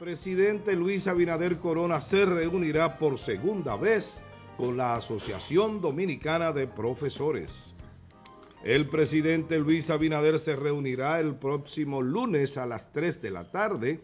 Presidente Luis Abinader Corona se reunirá por segunda vez con la Asociación Dominicana de Profesores. El presidente Luis Abinader se reunirá el próximo lunes a las 3 de la tarde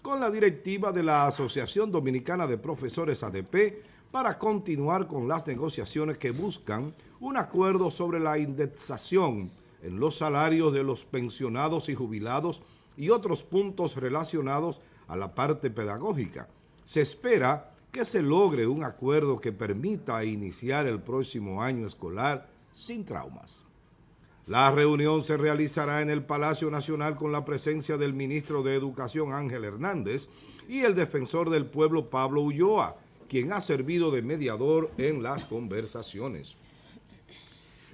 con la directiva de la Asociación Dominicana de Profesores ADP para continuar con las negociaciones que buscan un acuerdo sobre la indexación en los salarios de los pensionados y jubilados y otros puntos relacionados a la parte pedagógica. Se espera que se logre un acuerdo que permita iniciar el próximo año escolar sin traumas. La reunión se realizará en el Palacio Nacional con la presencia del ministro de Educación Ángel Hernández y el defensor del pueblo Pablo Ulloa, quien ha servido de mediador en las conversaciones.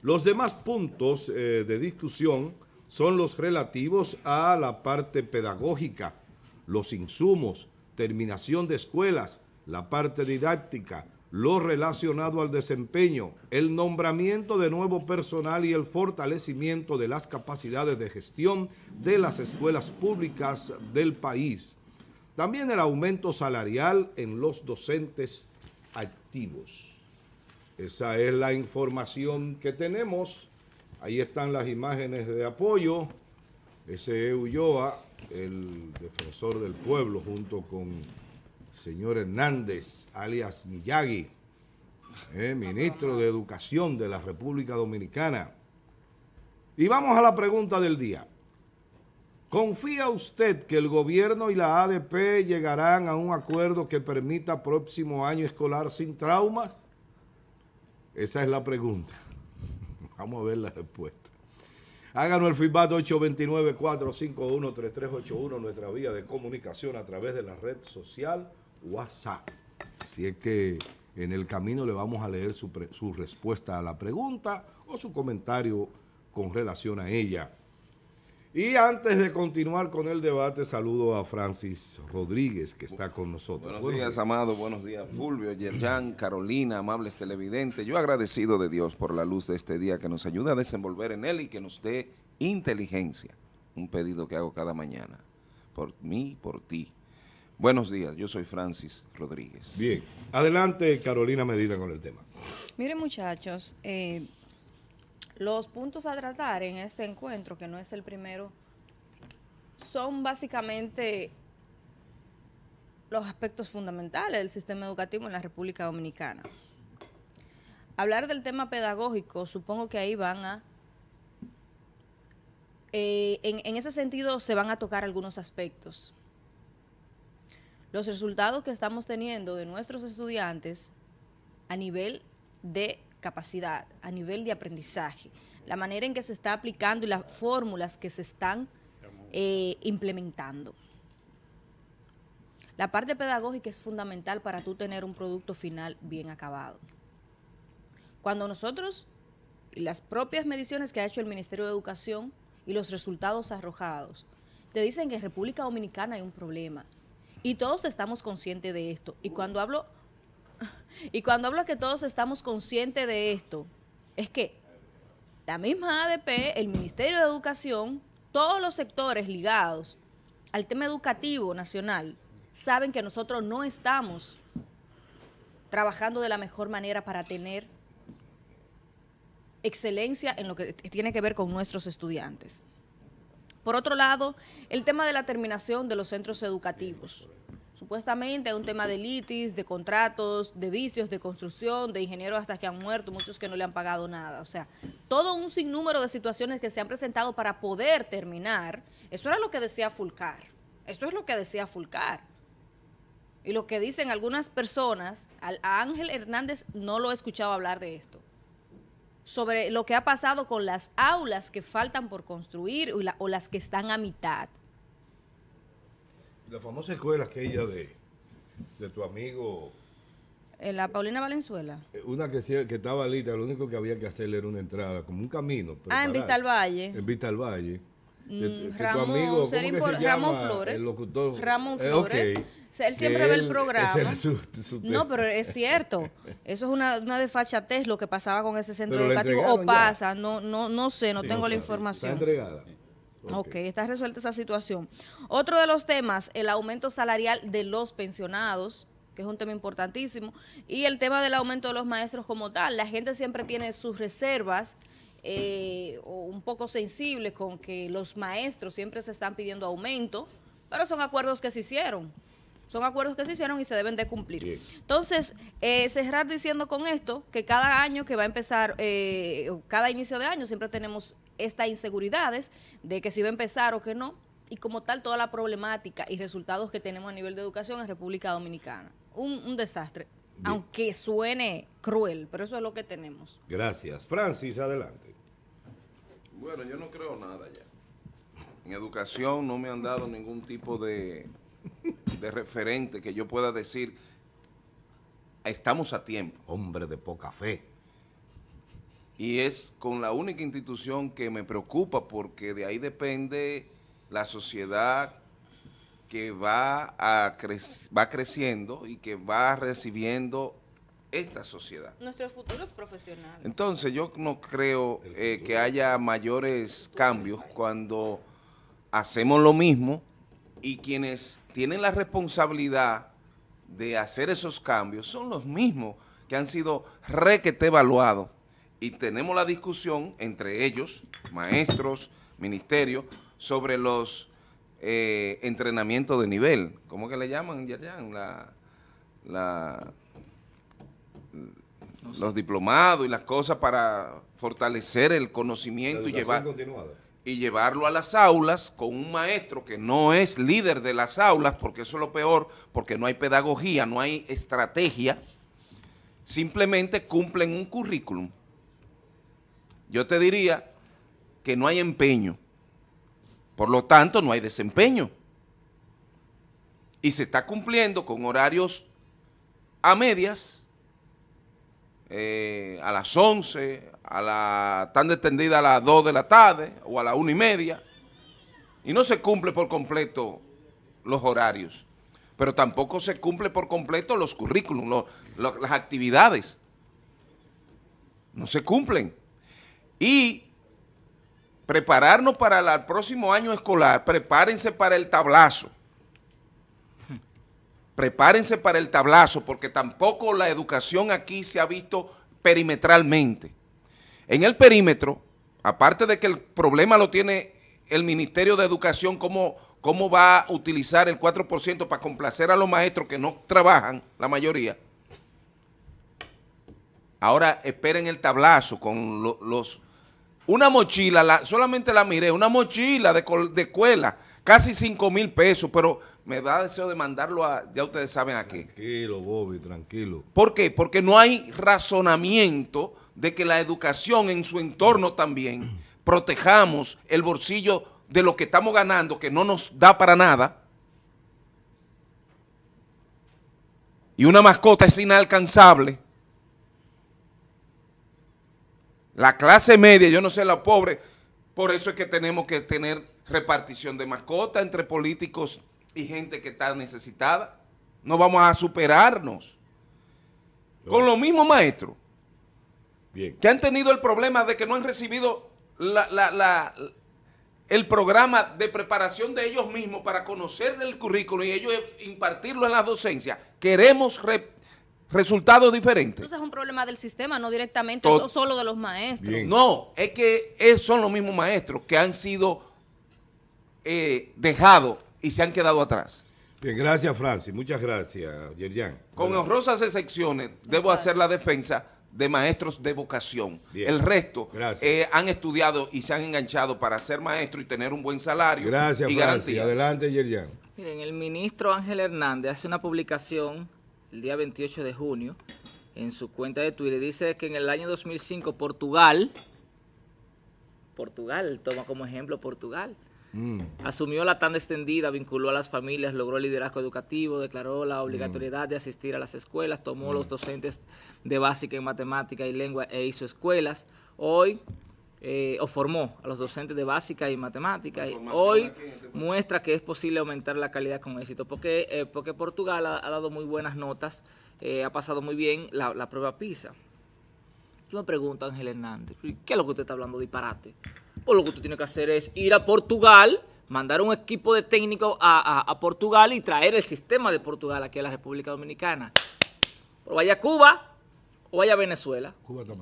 Los demás puntos eh, de discusión son los relativos a la parte pedagógica, los insumos, terminación de escuelas, la parte didáctica, lo relacionado al desempeño, el nombramiento de nuevo personal y el fortalecimiento de las capacidades de gestión de las escuelas públicas del país. También el aumento salarial en los docentes activos. Esa es la información que tenemos. Ahí están las imágenes de apoyo. Ese es el defensor del pueblo, junto con señor Hernández, alias Miyagi, eh, ministro de Educación de la República Dominicana. Y vamos a la pregunta del día. ¿Confía usted que el gobierno y la ADP llegarán a un acuerdo que permita próximo año escolar sin traumas? Esa es la pregunta. Vamos a ver la respuesta. Háganos el feedback 829-451-3381, nuestra vía de comunicación a través de la red social WhatsApp. Así es que en el camino le vamos a leer su, respuesta a la pregunta o su comentario con relación a ella. Y antes de continuar con el debate, saludo a Francis Rodríguez, que está con nosotros. Buenos, días, Amado. Buenos días, Fulvio, Yerjan, Carolina, amables televidentes. Yo agradecido de Dios por la luz de este día que nos ayuda a desenvolver en él y que nos dé inteligencia. Un pedido que hago cada mañana. Por mí, por ti. Buenos días, yo soy Francis Rodríguez. Bien. Adelante, Carolina Medina, con el tema. Miren, muchachos, eh, los puntos a tratar en este encuentro, que no es el primero, son básicamente los aspectos fundamentales del sistema educativo en la República Dominicana. Hablar del tema pedagógico, supongo que ahí van a... Eh, en, en ese sentido se van a tocar algunos aspectos. Los resultados que estamos teniendo de nuestros estudiantes a nivel de capacidad, a nivel de aprendizaje, la manera en que se está aplicando y las fórmulas que se están eh, implementando. La parte pedagógica es fundamental para tú tener un producto final bien acabado. Cuando nosotros, las propias mediciones que ha hecho el Ministerio de Educación y los resultados arrojados, te dicen que en República Dominicana hay un problema. Y todos estamos conscientes de esto. Y cuando hablo y cuando hablo que todos estamos conscientes de esto, es que la misma ADP, el Ministerio de Educación, todos los sectores ligados al tema educativo nacional saben que nosotros no estamos trabajando de la mejor manera para tener excelencia en lo que tiene que ver con nuestros estudiantes. Por otro lado, el tema de la terminación de los centros educativos. Supuestamente un tema de litis, de contratos, de vicios, de construcción, de ingenieros hasta que han muerto, muchos que no le han pagado nada. O sea, todo un sinnúmero de situaciones que se han presentado para poder terminar. Eso era lo que decía Fulcar. Eso es lo que decía Fulcar. Y lo que dicen algunas personas, a Ángel Hernández no lo he escuchado hablar de esto, sobre lo que ha pasado con las aulas que faltan por construir o las que están a mitad. La famosa escuela aquella de, de tu amigo... Eh, la Paulina Valenzuela. Eh, una que, que estaba lista, lo único que había que hacerle era una entrada, como un camino. ah, en Vista al Valle. En Vista al Valle. Ramón, Flores. Ramón Flores. Él siempre ve el programa. no, pero es cierto. Eso es una, desfachatez lo que pasaba con ese centro educativo. O pasa, no, no, no sé, no tengo la información. Está entregada ok, está resuelta esa situación. Otro de los temas, el aumento salarial de los pensionados, que es un tema importantísimo, y el tema del aumento de los maestros como tal. La gente siempre tiene sus reservas. Eh, un poco sensibles con que los maestros siempre se están pidiendo aumento, pero son acuerdos que se hicieron. Son acuerdos que se hicieron y se deben de cumplir. Entonces, eh, cerrar diciendo con esto que cada año que va a empezar, eh, cada inicio de año, siempre tenemos estas inseguridades de que si va a empezar o que no, y como tal toda la problemática y resultados que tenemos a nivel de educación en República Dominicana. Un, desastre, aunque suene cruel, pero eso es lo que tenemos. Gracias. Francis, adelante. Bueno, yo no creo nada ya. En educación no me han dado ningún tipo de, de referente que yo pueda decir, estamos a tiempo. Hombre de poca fe y es con la única institución que me preocupa porque de ahí depende la sociedad que va, va creciendo y que va recibiendo esta sociedad. Nuestros futuros profesionales. Entonces yo no creo eh, que haya mayores cambios cuando hacemos lo mismo y quienes tienen la responsabilidad de hacer esos cambios son los mismos que han sido requete evaluados y tenemos la discusión entre ellos, maestros, ministerios, sobre los eh, entrenamientos de nivel. ¿Cómo que le llaman, La, Los diplomados y las cosas para fortalecer el conocimiento y, llevar, y llevarlo a las aulas con un maestro que no es líder de las aulas, porque eso es lo peor, porque no hay pedagogía, no hay estrategia, simplemente cumplen un currículum yo te diría que no hay empeño. Por lo tanto, no hay desempeño. Y se está cumpliendo con horarios a medias, eh, a las 11, a la tan extendida a las 2 de la tarde o a las 1 y media. Y no se cumple por completo los horarios, pero tampoco se cumple por completo los currículums, las actividades. No se cumplen. Y prepararnos para el próximo año escolar, prepárense para el tablazo. Prepárense para el tablazo, porque tampoco la educación aquí se ha visto perimetralmente. En el perímetro, aparte de que el problema lo tiene el Ministerio de Educación, cómo, cómo va a utilizar el 4% para complacer a los maestros que no trabajan, la mayoría, Ahora esperen el tablazo con los una mochila, la, solamente la miré, una mochila de, de escuela, casi 5 mil pesos, pero me da deseo de mandarlo a, ya ustedes saben a qué. Tranquilo, Bobby, tranquilo. ¿Por qué? Porque no hay razonamiento de que la educación en su entorno también protejamos el bolsillo de lo que estamos ganando, que no nos da para nada. Y una mascota es inalcanzable. La clase media, yo no sé, la pobre. Por eso es que tenemos que tener repartición de mascota entre políticos y gente que está necesitada. No vamos a superarnos. Con lo mismo, maestro. Que han tenido el problema de que no han recibido el programa de preparación de ellos mismos para conocer el currículo y ellos impartirlo en la docencia. Queremos resultados diferentes. Entonces es un problema del sistema, no directamente solo de los maestros. No, es que son los mismos maestros que han sido eh, dejados y se han quedado atrás. Bien, gracias Francis, muchas gracias Yerjan. Con honrosas excepciones debo hacer la defensa de maestros de vocación. El resto eh, han estudiado y se han enganchado para ser maestro y tener un buen salario gracias, y Francis. garantía. Adelante Yerjan. Miren, el ministro Ángel Hernández hace una publicación el día 28 de junio, en su cuenta de Twitter, dice que en el año 2005 Portugal, Portugal, toma como ejemplo Portugal, mm. asumió la tanda extendida, vinculó a las familias, logró el liderazgo educativo, declaró la obligatoriedad de asistir a las escuelas, tomó los mm. docentes de básica en matemática y lengua e hizo escuelas. Hoy eh, o formó a los docentes de básica y matemática. Y hoy muestra que es posible aumentar la calidad con éxito, porque, eh, porque Portugal ha, dado muy buenas notas, eh, ha pasado muy bien la, prueba PISA. Yo me pregunto, Ángel Hernández, ¿qué es lo que usted está hablando de disparate? Pues lo que usted tiene que hacer es ir a Portugal, mandar un equipo de técnicos a, Portugal y traer el sistema de Portugal aquí a la República Dominicana. O vaya a Cuba o vaya a Venezuela. Cuba está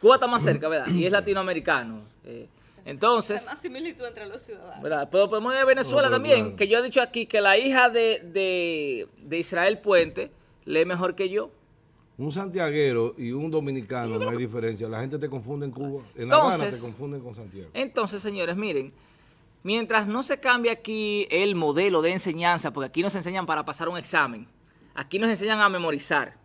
Cuba está más cerca, ¿verdad? Y es latinoamericano. Eh. entonces... Hay más similitud entre los ciudadanos. ¿verdad? podemos ir a Venezuela también, que yo he dicho aquí que la hija de, Israel Puente lee mejor que yo. Un santiaguero y un dominicano no hay diferencia. La gente te confunde en Cuba. En La Entonces, señores, miren, mientras no se cambie aquí el modelo de enseñanza, porque aquí nos enseñan para pasar un examen, aquí nos enseñan a memorizar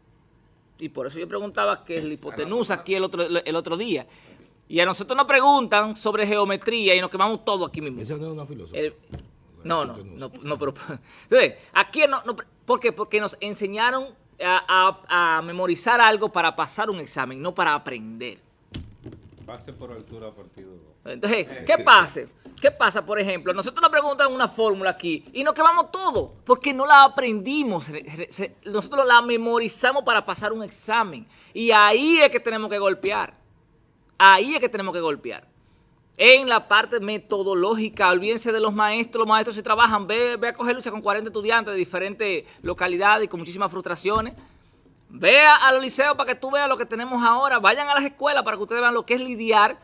y por eso yo preguntaba que es la hipotenusa aquí el otro, día. Y a nosotros nos preguntan sobre geometría y nos quemamos todo aquí mismo. Esa no es una filosofía. no, no, no, pero... Entonces, aquí no, no ¿por qué? Porque nos enseñaron a, memorizar algo para pasar un examen, no para aprender. Pase por altura partido entonces, eh, ¿qué pasa? ¿Qué pasa, por ejemplo? Nosotros nos preguntan una fórmula aquí y nos quemamos todo porque no la aprendimos. Nosotros la memorizamos para pasar un examen. Y ahí es que tenemos que golpear. Ahí es que tenemos que golpear. En la parte metodológica, olvídense de los maestros, los maestros se trabajan, ve, a coger lucha con 40 estudiantes de diferentes localidades y con muchísimas frustraciones. Vea a los liceos para que tú veas lo que tenemos ahora, vayan a las escuelas para que ustedes vean lo que es lidiar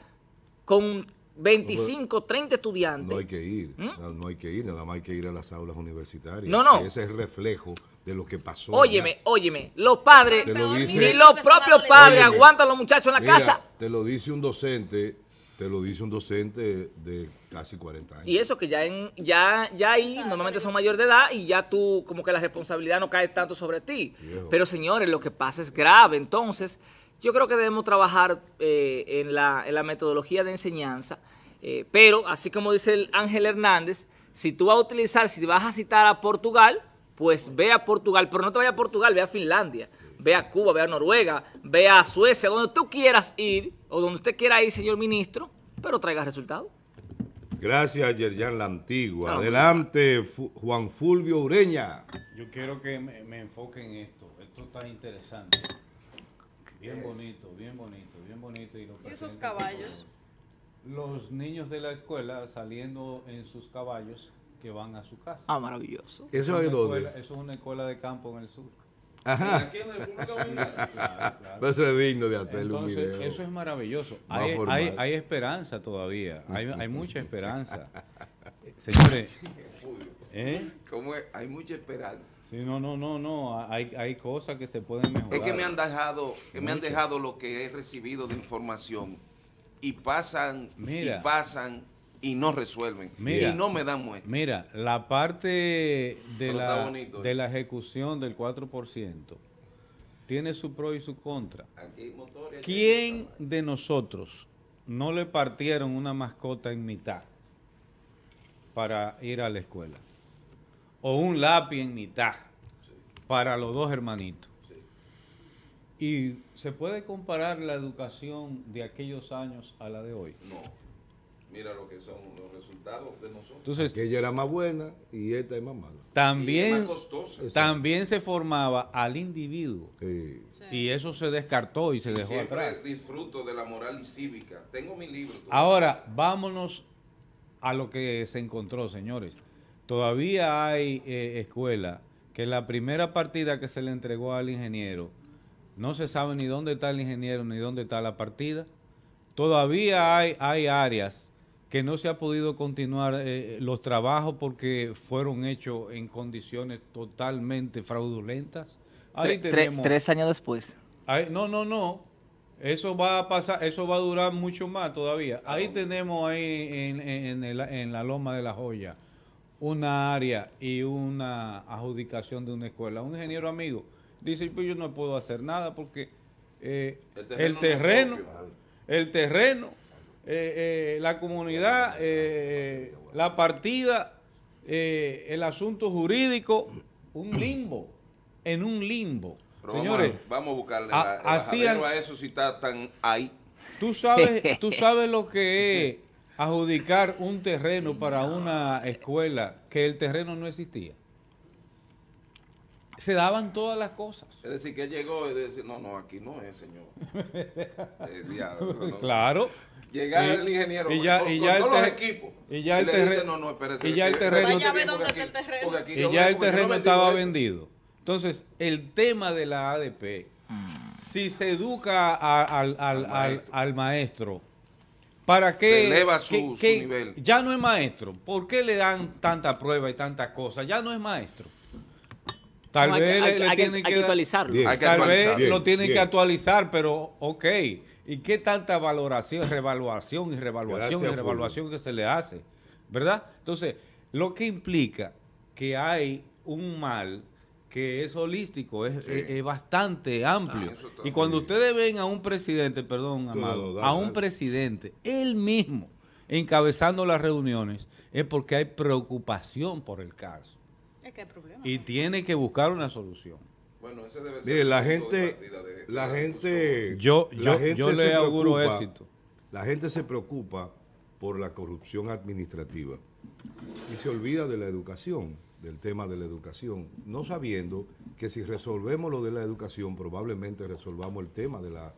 con 25, 30 estudiantes. No hay que ir, ¿Mm? no, hay que ir, nada más hay que ir a las aulas universitarias. No, no. Ese es el reflejo de lo que pasó. Óyeme, óyeme, los padres, ni los propios padres aguanta aguantan los muchachos en la casa. Te lo dice un docente, te lo dice un docente de casi 40 años. Y eso que ya en, ya, ya ahí normalmente son mayor de edad y ya tú como que la responsabilidad no cae tanto sobre ti. Pero señores, lo que pasa es grave, entonces... Yo creo que debemos trabajar eh, en, la, metodología de enseñanza, eh, pero así como dice el Ángel Hernández, si tú vas a utilizar, si vas a citar a Portugal, pues ve a Portugal, pero no te vayas a Portugal, ve a Finlandia, ve a Cuba, ve a Noruega, ve a Suecia, donde tú quieras ir o donde usted quiera ir, señor ministro, pero traiga resultados. Gracias, Yerjan La Adelante, Juan Fulvio Ureña. Yo quiero que me, me enfoque en esto. Esto está interesante. Bien eh. bonito, bien bonito, bien bonito. Y, esos caballos. Los niños de la escuela saliendo en sus caballos que van a su casa. Ah, maravilloso. ¿Eso es eso es una escuela de campo en el sur. Ajá. Aquí en Eso es digno de hacerlo. Eso es maravilloso. Hay, hay, esperanza todavía. Hay, mucha esperanza. Señores. ¿eh? ¿Cómo es? Hay mucha esperanza. Sí, no, no, no, no. Hay, cosas que se pueden mejorar. Es que me han dejado, me han dejado lo que he recibido de información y pasan, y pasan y no resuelven y no me dan muestra. Mira, la parte de la, ¿eh? de la ejecución del 4% tiene su pro y su contra. ¿Quién de nosotros no le partieron una mascota en mitad para ir a la escuela? o un lápiz en mitad para los dos hermanitos. ¿Y se puede comparar la educación de aquellos años a la de hoy? No. Mira lo que son los resultados de nosotros. que ella era más buena y esta es más mala. También, también se formaba al individuo. Y eso se descartó y se dejó siempre Disfruto de la moral y cívica. Tengo mi libro. Ahora, vámonos a lo que se encontró, señores. Todavía hay escuelas eh, escuela que la primera partida que se le entregó al ingeniero, no se sabe ni dónde está el ingeniero ni dónde está la partida. Todavía hay, hay áreas que no se ha podido continuar eh, los trabajos porque fueron hechos en condiciones totalmente fraudulentas. tres años después. no, no, no. Eso va a pasar, eso va a durar mucho más todavía. Ahí tenemos en, en la Loma de la Joya una área y una adjudicación de una escuela. Un ingeniero amigo dice, pues yo no puedo hacer nada porque eh, el terreno, el terreno, eh, eh, la comunidad, la partida, el asunto jurídico, un limbo, en un limbo. Señores, vamos a, buscarle a, la, a eso si está tan ahí. Tú sabes, tú sabes lo que es adjudicar un terreno para una escuela que el terreno no existía. Se daban todas las cosas. Es decir, que llegó y decía no, no, aquí no es, señor. Eh, claro. Llegar el ingeniero y ya, con, y todos los equipos. Y ya el terreno. no, Y ya el terreno. Y ya el terreno estaba vendido. Entonces, el tema de la ADP, mm. si se educa al maestro para qué? su, nivel. ya no es maestro. ¿Por qué le dan tanta prueba y tantas cosas? Ya no es maestro. Tal vez que, tal vez lo tienen que actualizar, pero ok. ¿Y qué tanta valoración, revaluación y revaluación y revaluación que se le hace? ¿Verdad? Entonces, lo que implica que hay un mal que es holístico, es, bastante amplio. Ah, y cuando ustedes ven a un presidente, perdón, amado, a un presidente, él mismo encabezando las reuniones, es porque hay preocupación por el caso. Y tiene que buscar una solución. Bueno, ese debe ser Mire, la gente, la, gente, yo, yo, yo le auguro éxito. La gente se preocupa por la corrupción administrativa y se olvida de la educación del tema de la educación, no sabiendo que si resolvemos lo de la educación, probablemente resolvamos el tema de la,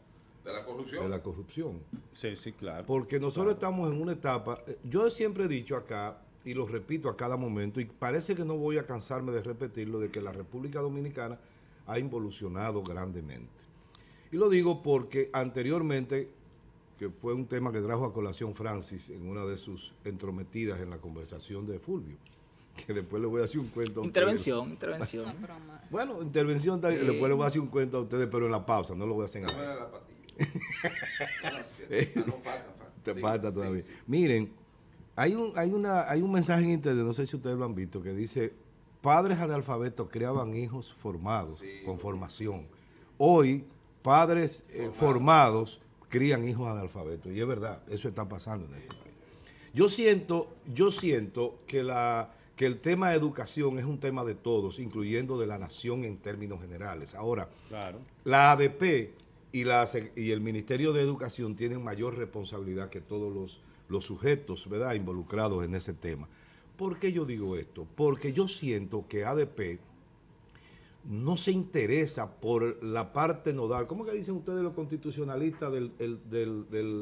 la corrupción. Sí, sí, claro. Porque nosotros estamos en una etapa, eh, yo siempre he dicho acá, y lo repito a cada momento, y parece que no voy a cansarme de repetirlo, de que la República Dominicana ha involucionado grandemente. Y lo digo porque anteriormente, que fue un tema que trajo a colación Francis en una de sus entrometidas en la conversación de Fulvio, que después le voy a hacer un cuento. intervención, intervención. bueno, intervención, también. Eh. después le voy a hacer un cuento a ustedes, pero en la pausa, no lo voy a hacer en la Te falta todavía. Miren, hay un, hay, una, hay un mensaje en internet, no sé si ustedes lo han visto, que dice, padres analfabetos creaban hijos formados, con formación. Hoy, padres eh, formados crían hijos analfabetos. Y es verdad, eso está pasando en este país. Yo siento, yo siento que la que el tema de educación es un tema de todos, incluyendo de la nación en términos generales. Ahora, la ADP e y, el Ministerio de Educación tienen mayor responsabilidad que todos los, sujetos ¿verdad? involucrados en ese tema. ¿Por qué yo digo esto? Porque yo siento que ADP no se interesa por la parte nodal. ¿Cómo que dicen ustedes los constitucionalistas del,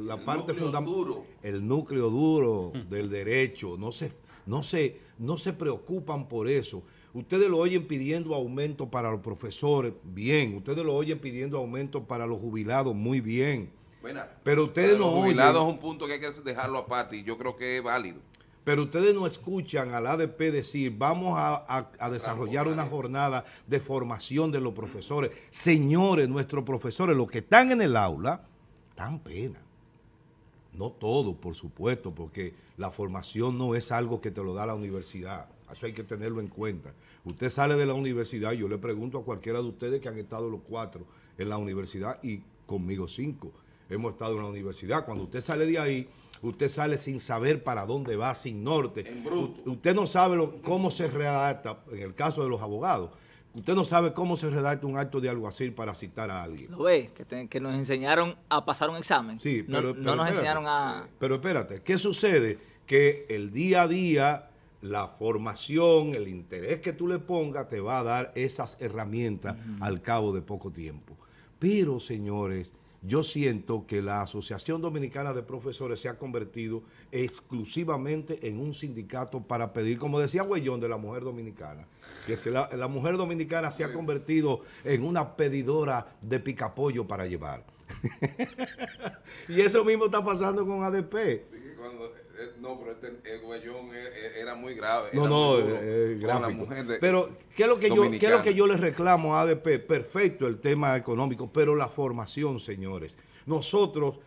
la parte fundamental? El núcleo duro mm. del derecho. No se, no se, no se preocupan por eso. Ustedes lo oyen pidiendo aumento para los profesores, bien. Ustedes lo oyen pidiendo aumento para los jubilados, muy bien. Bueno, pero ustedes no los jubilados es un punto que hay que dejarlo aparte y yo creo que es válido. Pero ustedes no escuchan al ADP decir, vamos a, desarrollar una jornada de formación de los profesores. Señores, nuestros profesores, los que están en el aula, están pena. No todo, por supuesto, porque la formación no es algo que te lo da la universidad. Eso hay que tenerlo en cuenta. Usted sale de la universidad, yo le pregunto a cualquiera de ustedes que han estado los cuatro en la universidad y conmigo cinco. Hemos estado en la universidad. Cuando usted sale de ahí, usted sale sin saber para dónde va, sin norte. usted no sabe cómo se readapta, en el caso de los abogados, Usted no sabe cómo se redacta un acto de alguacil para citar a alguien. Lo ve, que, nos enseñaron a pasar un examen. Sí, pero, no, nos enseñaron a... Pero espérate, ¿qué sucede? Que el día a día, la formación, el interés que tú le pongas, te va a dar esas herramientas al cabo de poco tiempo. Pero, señores, yo siento que la Asociación Dominicana de Profesores se ha convertido exclusivamente en un sindicato para pedir, como decía Güellón, de la mujer dominicana, que la, mujer dominicana se ha convertido en una pedidora de picapollo para llevar. y eso mismo está pasando con ADP. Cuando eh, no, pero este, el eh, eh, era muy grave. No, no, es grave. pero, ¿qué es, lo que yo, ¿qué es lo que yo le reclamo a ADP? Perfecto el tema económico, pero la formación, señores. Nosotros,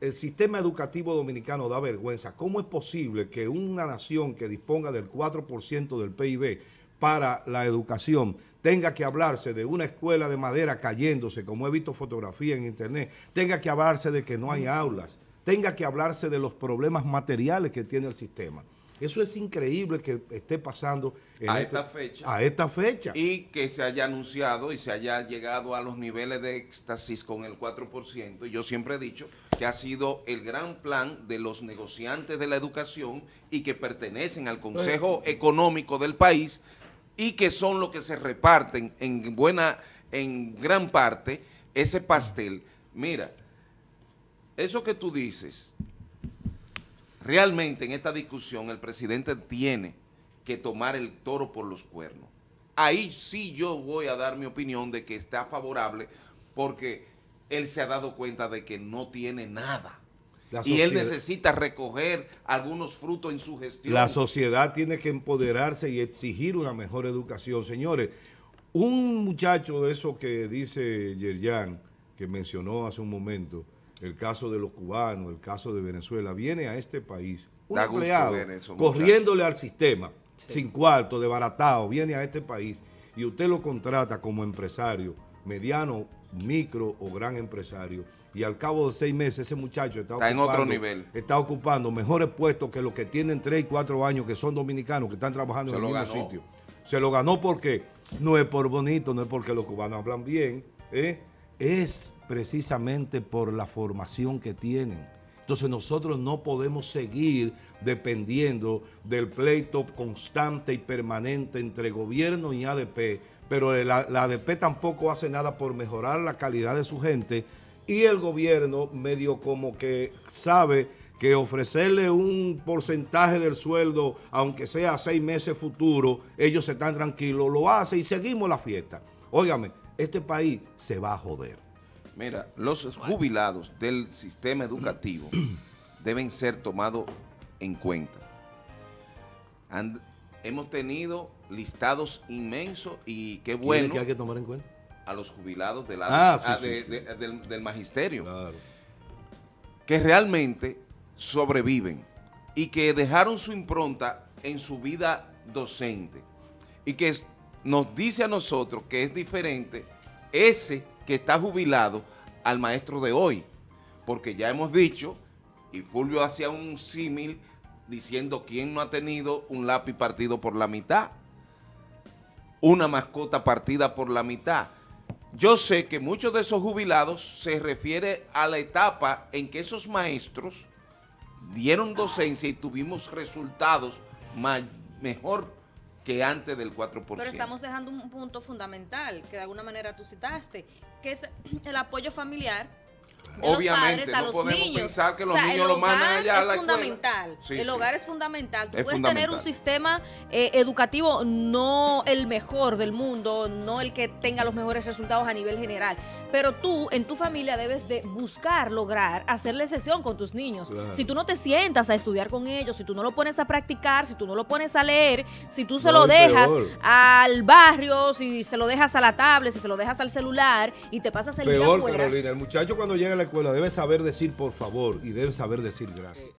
el sistema educativo dominicano da vergüenza. ¿Cómo es posible que una nación que disponga del 4% del PIB para la educación tenga que hablarse de una escuela de madera cayéndose, como he visto fotografía en internet, tenga que hablarse de que no hay aulas? tenga que hablarse de los problemas materiales que tiene el sistema. Eso es increíble que esté pasando a este esta fecha. A esta fecha. Y que se haya anunciado y se haya llegado a los niveles de éxtasis con el 4%. Yo siempre he dicho que ha sido el gran plan de los negociantes de la educación y que pertenecen al Consejo Económico del país y que son los que se reparten en buena, en gran parte ese pastel. Mira, eso que tú dices, realmente en esta discusión el presidente tiene que tomar el toro por los cuernos. Ahí sí yo voy a dar mi opinión de que está favorable porque él se ha dado cuenta de que no tiene nada. Y él necesita recoger algunos frutos en su gestión. La sociedad tiene que empoderarse y exigir una mejor educación. Señores, un muchacho de eso que dice Yerjan, que mencionó hace un momento, el caso de los cubanos, el caso de Venezuela, viene a este país un empleado corriéndole al sistema, sin cuarto, desbaratado, viene a este país y usted lo contrata como empresario, mediano, micro o gran empresario, y al cabo de seis meses ese muchacho está, ocupando, Está ocupando mejores puestos que los que tienen tres y cuatro años, que son dominicanos, que están trabajando en el mismo sitio. Se lo ganó porque no es por bonito, no es porque los cubanos hablan bien, ¿eh? es precisamente por la formación que tienen. Entonces nosotros no podemos seguir dependiendo del pleito constante y permanente entre gobierno y ADP, pero la, ADP tampoco hace nada por mejorar la calidad de su gente y el gobierno medio como que sabe que ofrecerle un porcentaje del sueldo, aunque sea seis meses futuro, ellos están tranquilos, lo hacen y seguimos la fiesta. Óigame, este país se va a joder. Mira, los jubilados del sistema educativo deben ser tomados en cuenta. hemos tenido listados inmensos y qué bueno. que hay que tomar en cuenta? A los jubilados ah, ah, del, del, magisterio. Que realmente sobreviven y que dejaron su impronta en su vida docente y que nos dice a nosotros que es diferente ese que está jubilado al maestro de hoy. Porque ya hemos dicho, y Fulvio hacía un símil diciendo quién no ha tenido un lápiz partido por la mitad, una mascota partida por la mitad. Yo sé que muchos de esos jubilados se refiere a la etapa en que esos maestros dieron docencia y tuvimos resultados mejor que antes del 4%. Pero estamos dejando un punto fundamental que de alguna manera tú citaste, que es el apoyo familiar. De los padres a los niños. pensar lo mandan hogar es fundamental. el hogar es fundamental. Tú puedes tener un sistema eh, educativo no el mejor del mundo, no el que tenga los mejores resultados a nivel general, pero tú, en tu familia, debes de buscar, lograr, hacerle sesión con tus niños. Si tú no te sientas a estudiar con ellos, si tú no lo pones a practicar, si tú no lo pones a leer, si tú se lo dejas al barrio, si se lo dejas a la tablet, si se lo dejas al celular y te pasas el peor, día afuera. Carolina, el muchacho cuando llega a la escuela debe saber decir por favor y debe saber decir gracias.